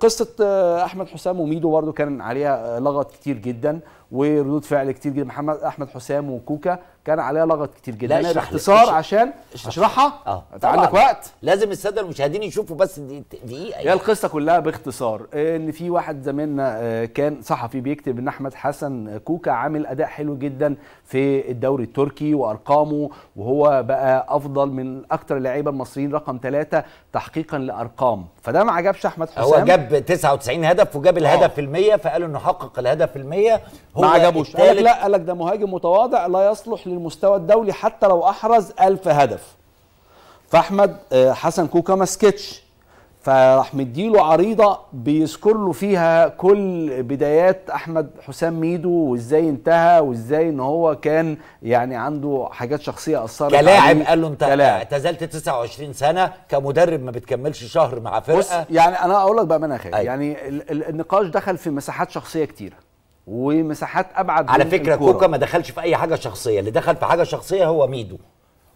قصه آه، احمد حسام وميدو برضو كان عليها آه، لغط كتير جدا وردود فعل كتير جدا محمد احمد حسام وكوكا كان عليها لغط كتير جدا لا باختصار عشان اشرحها اه انت عندك وقت لازم الساده المشاهدين يشوفوا بس دقيقه هي يعني. القصه كلها باختصار ان في واحد زميلنا آه، كان صحفي بيكتب ان احمد حسن آه، كوكا عامل اداء حلو جدا في الدوري التركي وارقامه وهو بقى افضل من اكتر اللعيبه المصريين رقم ثلاثة تحقيقا لارقام فده ما عجبش احمد حسام هو جاب 99 هدف وجاب آه. الهدف ال100 فقالوا انه حقق الهدف ال100 ما عجبوش قال لك لا قال لك ده مهاجم متواضع لا يصلح للمستوى الدولي حتى لو احرز ألف هدف فاحمد آه، حسن كوكا ما سكتش فراح مديله عريضه بيذكر له فيها كل بدايات احمد حسام ميدو وازاي انتهى وازاي ان هو كان يعني عنده حاجات شخصيه اثرت كلاعب قال له انت اعتزلت 29 سنه كمدرب ما بتكملش شهر مع فرقه بص يعني انا اقول لك بقى منها خير يعني النقاش دخل في مساحات شخصيه كتيره ومساحات ابعد على فكره الكرة. كوكا ما دخلش في اي حاجه شخصيه اللي دخل في حاجه شخصيه هو ميدو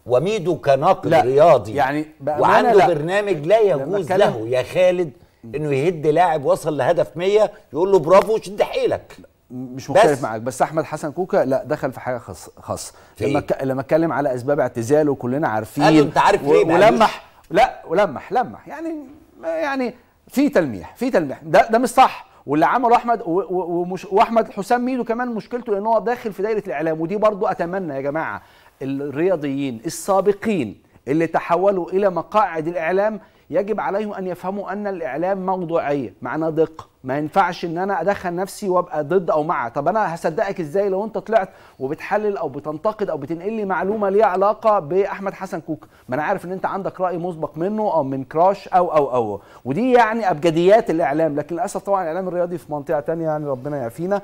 وميدو كناقل لا. رياضي يعني وعنده لا. برنامج لا يجوز له يا خالد انه يهد لاعب وصل لهدف 100 يقول له برافو شد حيلك مش مختلف معاك بس احمد حسن كوكا لا دخل في حاجه خاصه لما لما اتكلم على اسباب اعتزاله كلنا عارفين قال انت عارف ليه ولمح لا ولمح لمح يعني يعني في تلميح في تلميح ده ده مش صح واللي عمله احمد ومش واحمد حسام ميدو كمان مشكلته لان هو داخل في دايره الاعلام ودي برضو اتمنى يا جماعه الرياضيين السابقين اللي تحولوا إلى مقاعد الإعلام يجب عليهم أن يفهموا أن الإعلام موضوعية معناه دقة ما ينفعش ان انا ادخل نفسي وابقى ضد او مع طب انا هصدقك ازاي لو انت طلعت وبتحلل او بتنتقد او بتنقل لي معلومه ليها علاقه باحمد حسن كوك ما انا عارف ان انت عندك راي مسبق منه او من كراش او او او ودي يعني ابجديات الاعلام لكن للاسف طبعا الاعلام الرياضي في منطقه تانية يعني ربنا يعافينا